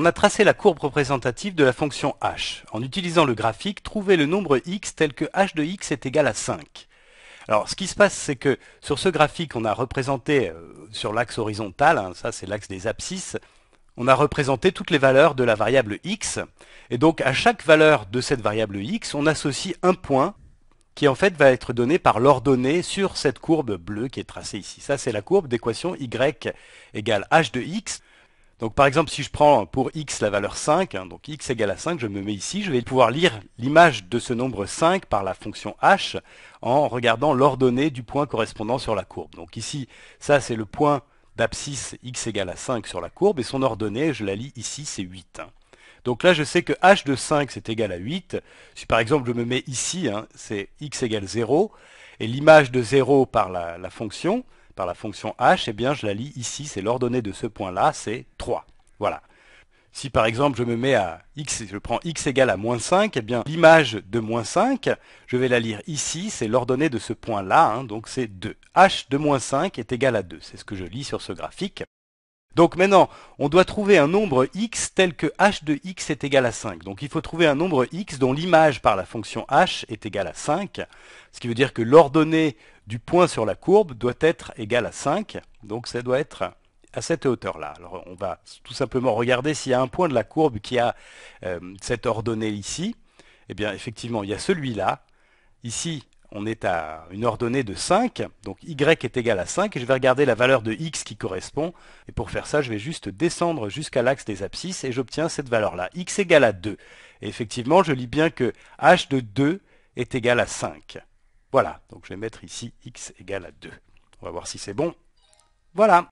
On a tracé la courbe représentative de la fonction h. En utilisant le graphique, trouvez le nombre x tel que h de x est égal à 5. Alors ce qui se passe, c'est que sur ce graphique, on a représenté euh, sur l'axe horizontal, hein, ça c'est l'axe des abscisses, on a représenté toutes les valeurs de la variable x. Et donc à chaque valeur de cette variable x, on associe un point qui en fait va être donné par l'ordonnée sur cette courbe bleue qui est tracée ici. Ça c'est la courbe d'équation y égale h de x. Donc par exemple, si je prends pour x la valeur 5, hein, donc x égale à 5, je me mets ici, je vais pouvoir lire l'image de ce nombre 5 par la fonction h en regardant l'ordonnée du point correspondant sur la courbe. Donc ici, ça c'est le point d'abscisse x égale à 5 sur la courbe, et son ordonnée, je la lis ici, c'est 8. Hein. Donc là, je sais que h de 5, c'est égal à 8. Si par exemple, je me mets ici, hein, c'est x égale 0, et l'image de 0 par la fonction, par la fonction h, eh bien je la lis ici, c'est l'ordonnée de ce point-là, c'est 3. Voilà. Si par exemple je me mets à x, je prends x égale à moins 5, eh bien l'image de moins 5, je vais la lire ici, c'est l'ordonnée de ce point-là, hein. donc c'est 2. h de moins 5 est égal à 2, c'est ce que je lis sur ce graphique. Donc maintenant, on doit trouver un nombre x tel que h de x est égal à 5. Donc il faut trouver un nombre x dont l'image par la fonction h est égale à 5, ce qui veut dire que l'ordonnée du point sur la courbe doit être égale à 5, donc ça doit être à cette hauteur-là. Alors on va tout simplement regarder s'il y a un point de la courbe qui a euh, cette ordonnée ici. Eh bien effectivement, il y a celui-là. Ici, on est à une ordonnée de 5, donc y est égal à 5, et je vais regarder la valeur de x qui correspond, et pour faire ça, je vais juste descendre jusqu'à l'axe des abscisses, et j'obtiens cette valeur-là, x égale à 2. Et effectivement, je lis bien que h de 2 est égal à 5. Voilà, donc je vais mettre ici x égale à 2. On va voir si c'est bon. Voilà